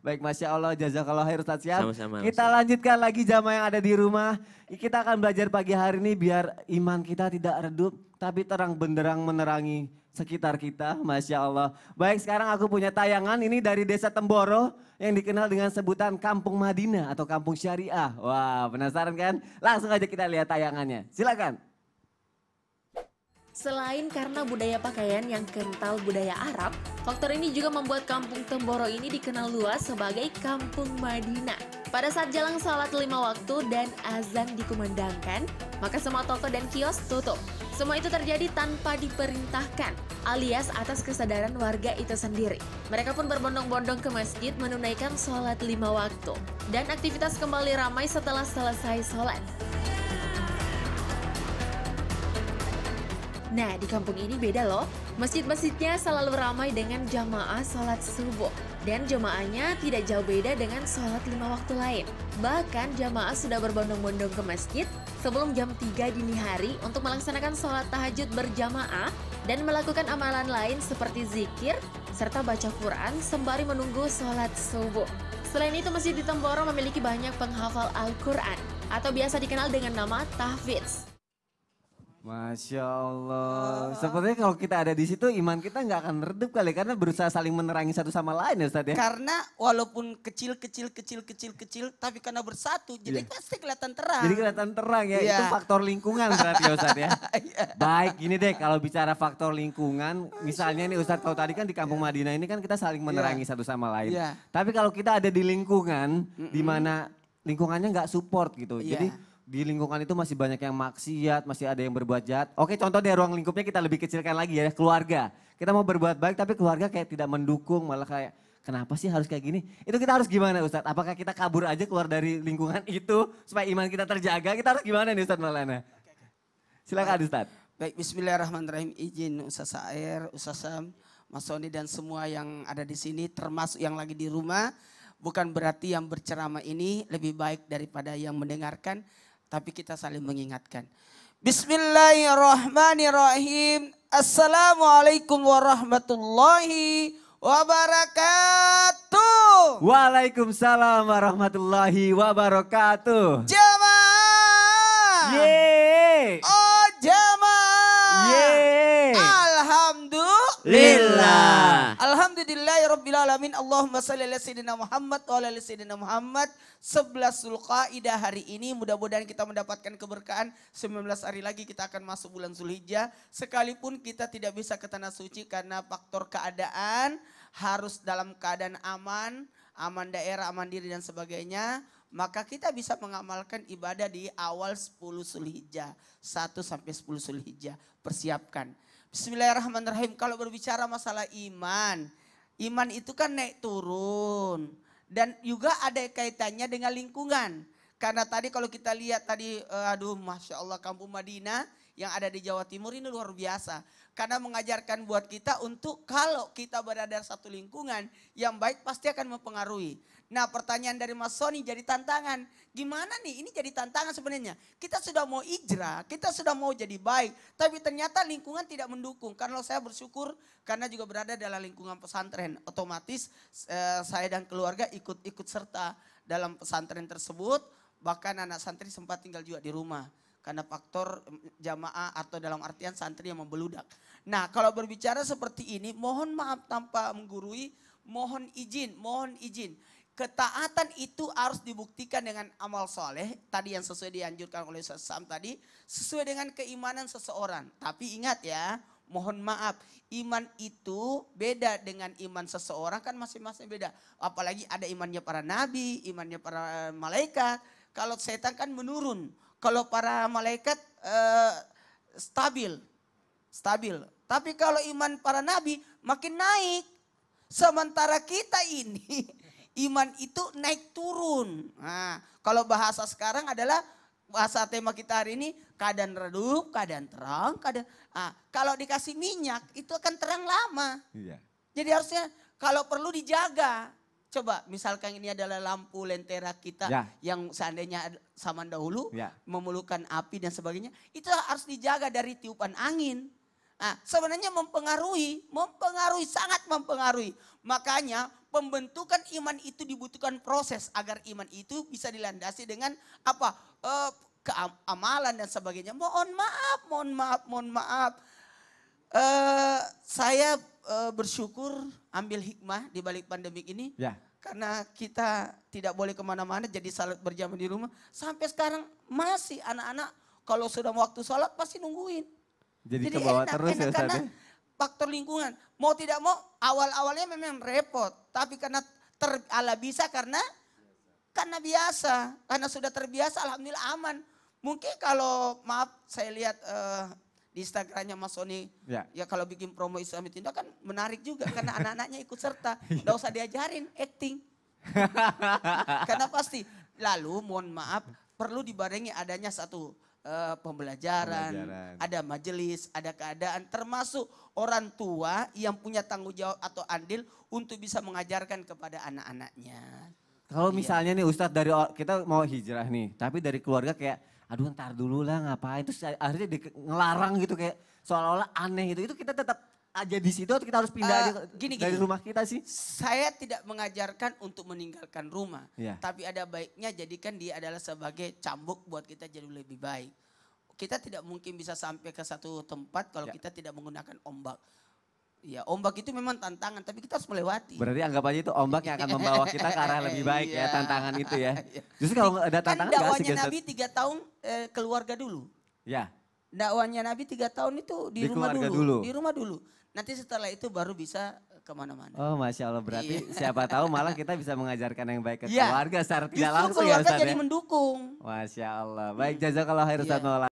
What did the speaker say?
Baik, Masya Allah, jazakallah khair Ustaz Sama-sama. Kita lanjutkan lagi jamaah yang ada di rumah. Kita akan belajar pagi hari ini biar iman kita tidak redup, tapi terang benderang menerangi sekitar kita, Masya Allah. Baik, sekarang aku punya tayangan ini dari desa Temboro yang dikenal dengan sebutan Kampung Madinah atau Kampung Syariah. Wah, penasaran kan? Langsung aja kita lihat tayangannya. Silakan. Selain karena budaya pakaian yang kental budaya Arab, faktor ini juga membuat kampung Temboro ini dikenal luas sebagai Kampung Madinah. Pada saat jalan salat lima waktu dan azan dikumandangkan, maka semua toko dan kios tutup. Semua itu terjadi tanpa diperintahkan, alias atas kesadaran warga itu sendiri. Mereka pun berbondong-bondong ke masjid menunaikan sholat lima waktu. Dan aktivitas kembali ramai setelah selesai sholat. Nah, di kampung ini beda loh. Masjid-masjidnya selalu ramai dengan jamaah sholat subuh. Dan jamaahnya tidak jauh beda dengan sholat lima waktu lain. Bahkan jamaah sudah berbondong-bondong ke masjid sebelum jam 3 dini hari untuk melaksanakan sholat tahajud berjamaah dan melakukan amalan lain seperti zikir serta baca Quran sembari menunggu sholat subuh. Selain itu, Masjid di Temboro memiliki banyak penghafal Al-Quran atau biasa dikenal dengan nama tahfidz. Masya Allah. Ah. Sepertinya kalau kita ada di situ iman kita nggak akan redup kali ya, karena berusaha saling menerangi satu sama lain ya Ustaz ya. Karena walaupun kecil kecil kecil kecil kecil tapi karena bersatu jadi iya. pasti kelihatan terang. Jadi kelihatan terang ya. Yeah. Itu faktor lingkungan berarti ya Ustaz ya. yeah. Baik gini deh kalau bicara faktor lingkungan misalnya nih Ustaz kalau tadi kan di Kampung yeah. Madinah ini kan kita saling iya. menerangi yeah. satu sama lain. Yeah. Tapi kalau kita ada di lingkungan mm -mm. di mana lingkungannya nggak support gitu. Yeah. Jadi di lingkungan itu masih banyak yang maksiat, masih ada yang berbuat jahat. Oke, contoh deh ruang lingkupnya kita lebih kecilkan lagi ya, keluarga. Kita mau berbuat baik tapi keluarga kayak tidak mendukung, malah kayak kenapa sih harus kayak gini? Itu kita harus gimana Ustadz? Apakah kita kabur aja keluar dari lingkungan itu supaya iman kita terjaga? Kita harus gimana nih Ustadz malana Silakan Ustadz. Baik, bismillahirrahmanirrahim. Izin Ustaz Saer, Ustaz Sam, Mas Soni dan semua yang ada di sini termasuk yang lagi di rumah. Bukan berarti yang berceramah ini lebih baik daripada yang mendengarkan tapi kita saling mengingatkan. Bismillahirrahmanirrahim. Assalamualaikum warahmatullahi wabarakatuh. Waalaikumsalam warahmatullahi wabarakatuh. Alhamdulillahi Rabbil Alamin. Allahumma salli ala Sayyidina Muhammad wa ala Sayyidina Muhammad. 11 Zulqaidah hari ini mudah-mudahan kita mendapatkan keberkahan. 19 hari lagi kita akan masuk bulan Zulhijjah. Sekalipun kita tidak bisa ke tanah suci karena faktor keadaan harus dalam keadaan aman, aman daerah, aman diri dan sebagainya. Maka kita bisa mengamalkan ibadah di awal 10 Zulhijjah. 1 sampai 10 Zulhijjah. Persiapkan. Bismillahirrahmanirrahim. Kalau berbicara masalah iman, Iman itu kan naik turun. Dan juga ada kaitannya dengan lingkungan. Karena tadi kalau kita lihat tadi, eh, aduh Masya Allah kampung Madinah yang ada di Jawa Timur ini luar biasa. Karena mengajarkan buat kita untuk kalau kita berada di satu lingkungan yang baik pasti akan mempengaruhi. Nah pertanyaan dari Mas Sony jadi tantangan. Gimana nih ini jadi tantangan sebenarnya. Kita sudah mau hijrah, kita sudah mau jadi baik. Tapi ternyata lingkungan tidak mendukung. Karena saya bersyukur karena juga berada dalam lingkungan pesantren. Otomatis eh, saya dan keluarga ikut-ikut serta dalam pesantren tersebut. Bahkan anak santri sempat tinggal juga di rumah. Karena faktor mm, jamaah atau dalam artian santri yang membeludak. Nah kalau berbicara seperti ini mohon maaf tanpa menggurui. Mohon izin, mohon izin Ketaatan itu harus dibuktikan dengan amal soleh. Tadi yang sesuai dianjurkan oleh Ustaz tadi. Sesuai dengan keimanan seseorang. Tapi ingat ya, mohon maaf. Iman itu beda dengan iman seseorang kan masing-masing beda. Apalagi ada imannya para nabi, imannya para eh, malaikat. Kalau setan kan menurun. Kalau para malaikat eh, stabil. Stabil. Tapi kalau iman para nabi makin naik. Sementara kita ini iman itu naik turun. Nah, kalau bahasa sekarang adalah bahasa tema kita hari ini keadaan redup, keadaan terang, keadaan ah, kalau dikasih minyak itu akan terang lama. Iya. Jadi harusnya kalau perlu dijaga. Coba misalkan ini adalah lampu lentera kita ya. yang seandainya zaman dahulu ya. memerlukan api dan sebagainya, itu harus dijaga dari tiupan angin. Nah, sebenarnya mempengaruhi, mempengaruhi, sangat mempengaruhi. Makanya pembentukan iman itu dibutuhkan proses agar iman itu bisa dilandasi dengan apa? Uh, eh, keamalan dan sebagainya. Mohon maaf, mohon maaf, mohon maaf. Uh, saya uh, bersyukur ambil hikmah di balik pandemik ini. Ya. Karena kita tidak boleh kemana-mana jadi salat berjamaah di rumah. Sampai sekarang masih anak-anak kalau sudah waktu salat pasti nungguin. Jadi, jadi kebawa enak, terus enak, ya karena, faktor lingkungan. Mau tidak mau awal-awalnya memang repot, tapi karena ter, ala bisa karena karena biasa, karena sudah terbiasa alhamdulillah aman. Mungkin kalau maaf saya lihat uh, di Instagramnya Mas Sony. Ya. ya kalau bikin promo Islam itu kan menarik juga karena anak-anaknya ikut serta. Gak usah diajarin acting. karena pasti. Lalu mohon maaf perlu dibarengi adanya satu Eh, pembelajaran, pembelajaran, ada majelis, ada keadaan, termasuk orang tua yang punya tanggung jawab atau andil untuk bisa mengajarkan kepada anak-anaknya. Kalau iya. misalnya nih Ustadz dari kita mau hijrah nih, tapi dari keluarga kayak aduh ntar dulu lah ngapain, terus akhirnya di, ngelarang gitu kayak seolah-olah aneh gitu, itu kita tetap aja di situ atau kita harus pindah uh, gini, dari gini. rumah kita sih? Saya tidak mengajarkan untuk meninggalkan rumah. Yeah. Tapi ada baiknya jadikan dia adalah sebagai cambuk buat kita jadi lebih baik. Kita tidak mungkin bisa sampai ke satu tempat kalau yeah. kita tidak menggunakan ombak. Ya ombak itu memang tantangan tapi kita harus melewati. Berarti anggap aja itu ombak yang akan membawa kita ke arah lebih baik ya iya. tantangan itu ya. Iya. Justru kalau ada kan tantangan kan dakwanya Nabi tiga tahun eh, keluarga dulu. Ya dakwahnya Nabi tiga tahun itu di, di rumah dulu, dulu, di rumah dulu. Nanti setelah itu baru bisa kemana-mana. Oh masya Allah berarti iya. siapa tahu malah kita bisa mengajarkan yang baik ke iya. keluarga secara langsung ya Ustaz. keluarga jadi ya? mendukung. Masya Allah. Baik jazakallah khair Ustaz iya.